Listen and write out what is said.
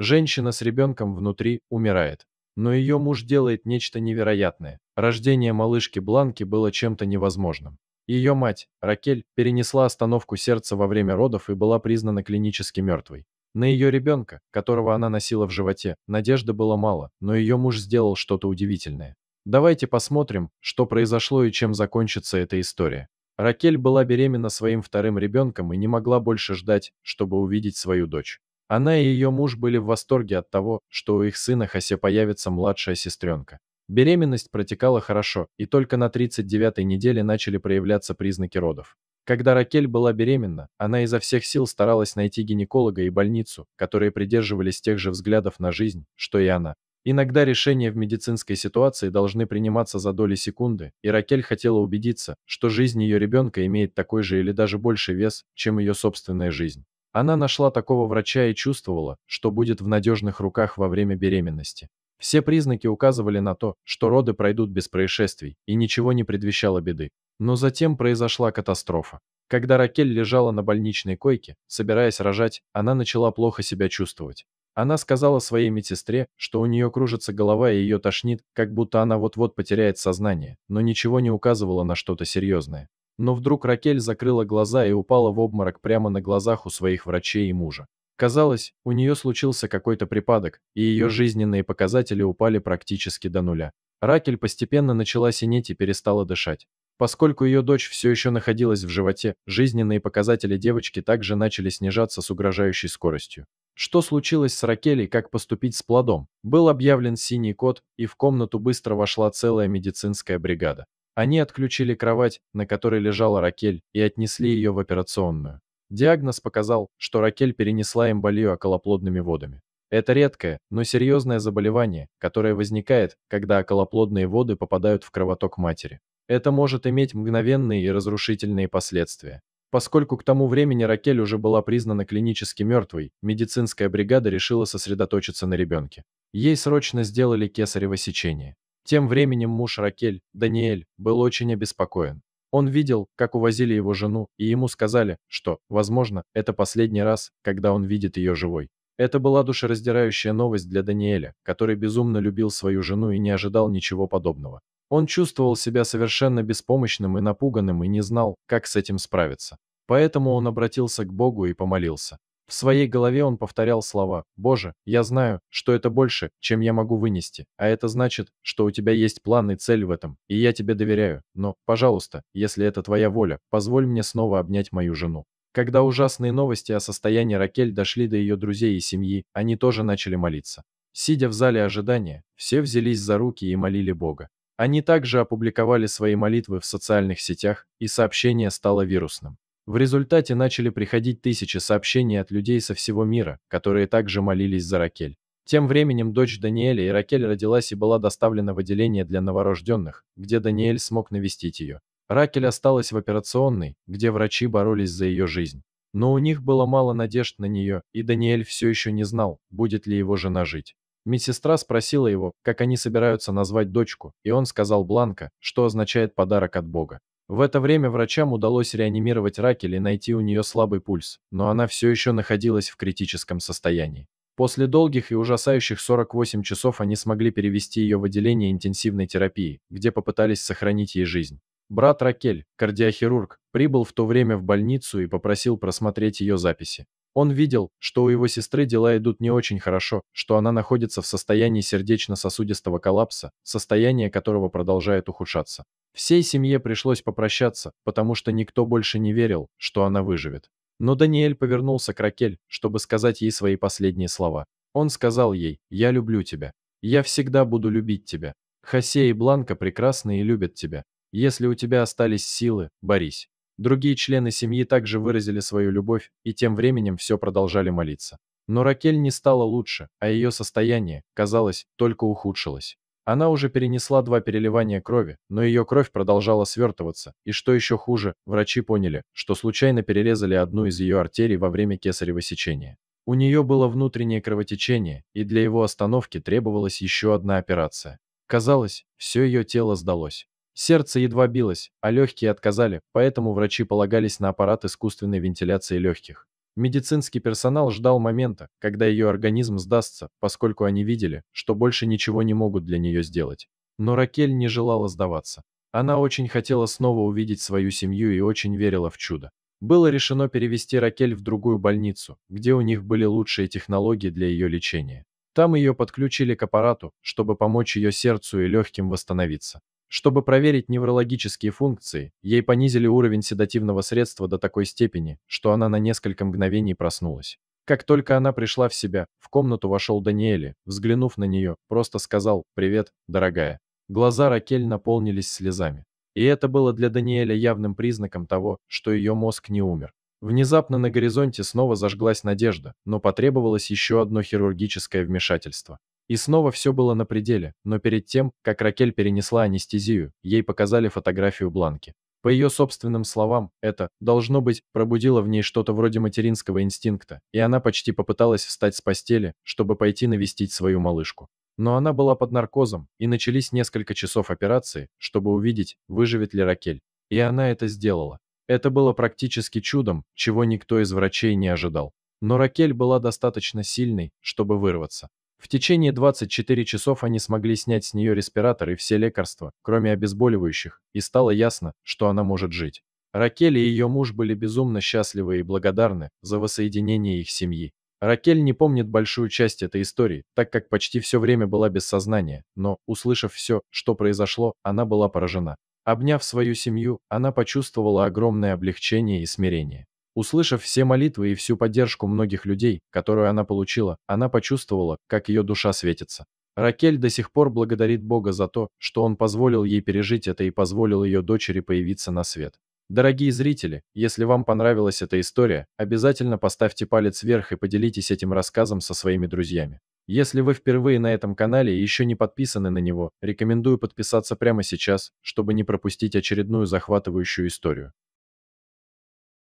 Женщина с ребенком внутри умирает. Но ее муж делает нечто невероятное. Рождение малышки Бланки было чем-то невозможным. Ее мать, Ракель, перенесла остановку сердца во время родов и была признана клинически мертвой. На ее ребенка, которого она носила в животе, надежды было мало, но ее муж сделал что-то удивительное. Давайте посмотрим, что произошло и чем закончится эта история. Ракель была беременна своим вторым ребенком и не могла больше ждать, чтобы увидеть свою дочь. Она и ее муж были в восторге от того, что у их сына Хосе появится младшая сестренка. Беременность протекала хорошо, и только на 39-й неделе начали проявляться признаки родов. Когда Ракель была беременна, она изо всех сил старалась найти гинеколога и больницу, которые придерживались тех же взглядов на жизнь, что и она. Иногда решения в медицинской ситуации должны приниматься за доли секунды, и Ракель хотела убедиться, что жизнь ее ребенка имеет такой же или даже больший вес, чем ее собственная жизнь. Она нашла такого врача и чувствовала, что будет в надежных руках во время беременности. Все признаки указывали на то, что роды пройдут без происшествий, и ничего не предвещало беды. Но затем произошла катастрофа. Когда Ракель лежала на больничной койке, собираясь рожать, она начала плохо себя чувствовать. Она сказала своей медсестре, что у нее кружится голова и ее тошнит, как будто она вот-вот потеряет сознание, но ничего не указывало на что-то серьезное. Но вдруг Ракель закрыла глаза и упала в обморок прямо на глазах у своих врачей и мужа. Казалось, у нее случился какой-то припадок, и ее жизненные показатели упали практически до нуля. Ракель постепенно начала синеть и перестала дышать. Поскольку ее дочь все еще находилась в животе, жизненные показатели девочки также начали снижаться с угрожающей скоростью. Что случилось с Ракелей, как поступить с плодом? Был объявлен синий код, и в комнату быстро вошла целая медицинская бригада. Они отключили кровать, на которой лежала Ракель, и отнесли ее в операционную. Диагноз показал, что Ракель перенесла эмболию околоплодными водами. Это редкое, но серьезное заболевание, которое возникает, когда околоплодные воды попадают в кровоток матери. Это может иметь мгновенные и разрушительные последствия. Поскольку к тому времени Ракель уже была признана клинически мертвой, медицинская бригада решила сосредоточиться на ребенке. Ей срочно сделали кесарево сечение. Тем временем муж Ракель, Даниэль, был очень обеспокоен. Он видел, как увозили его жену, и ему сказали, что, возможно, это последний раз, когда он видит ее живой. Это была душераздирающая новость для Даниэля, который безумно любил свою жену и не ожидал ничего подобного. Он чувствовал себя совершенно беспомощным и напуганным и не знал, как с этим справиться. Поэтому он обратился к Богу и помолился. В своей голове он повторял слова «Боже, я знаю, что это больше, чем я могу вынести, а это значит, что у тебя есть план и цель в этом, и я тебе доверяю, но, пожалуйста, если это твоя воля, позволь мне снова обнять мою жену». Когда ужасные новости о состоянии Ракель дошли до ее друзей и семьи, они тоже начали молиться. Сидя в зале ожидания, все взялись за руки и молили Бога. Они также опубликовали свои молитвы в социальных сетях, и сообщение стало вирусным. В результате начали приходить тысячи сообщений от людей со всего мира, которые также молились за Ракель. Тем временем дочь Даниэля и Ракель родилась и была доставлена в отделение для новорожденных, где Даниэль смог навестить ее. Ракель осталась в операционной, где врачи боролись за ее жизнь. Но у них было мало надежд на нее, и Даниэль все еще не знал, будет ли его жена жить. Медсестра спросила его, как они собираются назвать дочку, и он сказал Бланка, что означает «подарок от Бога». В это время врачам удалось реанимировать Ракель и найти у нее слабый пульс, но она все еще находилась в критическом состоянии. После долгих и ужасающих 48 часов они смогли перевести ее в отделение интенсивной терапии, где попытались сохранить ей жизнь. Брат Ракель, кардиохирург, прибыл в то время в больницу и попросил просмотреть ее записи. Он видел, что у его сестры дела идут не очень хорошо, что она находится в состоянии сердечно-сосудистого коллапса, состояние которого продолжает ухудшаться. Всей семье пришлось попрощаться, потому что никто больше не верил, что она выживет. Но Даниэль повернулся к Ракель, чтобы сказать ей свои последние слова. Он сказал ей «Я люблю тебя. Я всегда буду любить тебя. Хосе и Бланка прекрасны и любят тебя. Если у тебя остались силы, борись». Другие члены семьи также выразили свою любовь и тем временем все продолжали молиться. Но Ракель не стала лучше, а ее состояние, казалось, только ухудшилось. Она уже перенесла два переливания крови, но ее кровь продолжала свертываться, и что еще хуже, врачи поняли, что случайно перерезали одну из ее артерий во время кесарево сечения. У нее было внутреннее кровотечение, и для его остановки требовалась еще одна операция. Казалось, все ее тело сдалось. Сердце едва билось, а легкие отказали, поэтому врачи полагались на аппарат искусственной вентиляции легких. Медицинский персонал ждал момента, когда ее организм сдастся, поскольку они видели, что больше ничего не могут для нее сделать. Но Ракель не желала сдаваться. Она очень хотела снова увидеть свою семью и очень верила в чудо. Было решено перевести Ракель в другую больницу, где у них были лучшие технологии для ее лечения. Там ее подключили к аппарату, чтобы помочь ее сердцу и легким восстановиться. Чтобы проверить неврологические функции, ей понизили уровень седативного средства до такой степени, что она на несколько мгновений проснулась. Как только она пришла в себя, в комнату вошел Даниэли, взглянув на нее, просто сказал «Привет, дорогая». Глаза Ракель наполнились слезами. И это было для Даниэля явным признаком того, что ее мозг не умер. Внезапно на горизонте снова зажглась надежда, но потребовалось еще одно хирургическое вмешательство. И снова все было на пределе, но перед тем, как Ракель перенесла анестезию, ей показали фотографию Бланки. По ее собственным словам, это, должно быть, пробудило в ней что-то вроде материнского инстинкта, и она почти попыталась встать с постели, чтобы пойти навестить свою малышку. Но она была под наркозом, и начались несколько часов операции, чтобы увидеть, выживет ли Ракель. И она это сделала. Это было практически чудом, чего никто из врачей не ожидал. Но Ракель была достаточно сильной, чтобы вырваться. В течение 24 часов они смогли снять с нее респиратор и все лекарства, кроме обезболивающих, и стало ясно, что она может жить. Ракель и ее муж были безумно счастливы и благодарны за воссоединение их семьи. Ракель не помнит большую часть этой истории, так как почти все время была без сознания, но, услышав все, что произошло, она была поражена. Обняв свою семью, она почувствовала огромное облегчение и смирение. Услышав все молитвы и всю поддержку многих людей, которую она получила, она почувствовала, как ее душа светится. Ракель до сих пор благодарит Бога за то, что он позволил ей пережить это и позволил ее дочери появиться на свет. Дорогие зрители, если вам понравилась эта история, обязательно поставьте палец вверх и поделитесь этим рассказом со своими друзьями. Если вы впервые на этом канале и еще не подписаны на него, рекомендую подписаться прямо сейчас, чтобы не пропустить очередную захватывающую историю.